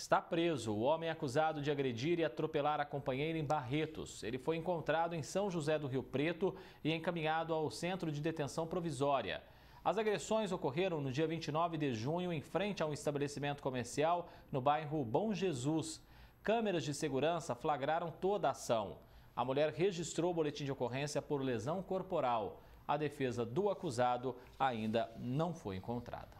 está preso o homem é acusado de agredir e atropelar a companheira em Barretos. Ele foi encontrado em São José do Rio Preto e encaminhado ao centro de detenção provisória. As agressões ocorreram no dia 29 de junho em frente a um estabelecimento comercial no bairro Bom Jesus. Câmeras de segurança flagraram toda a ação. A mulher registrou o boletim de ocorrência por lesão corporal. A defesa do acusado ainda não foi encontrada.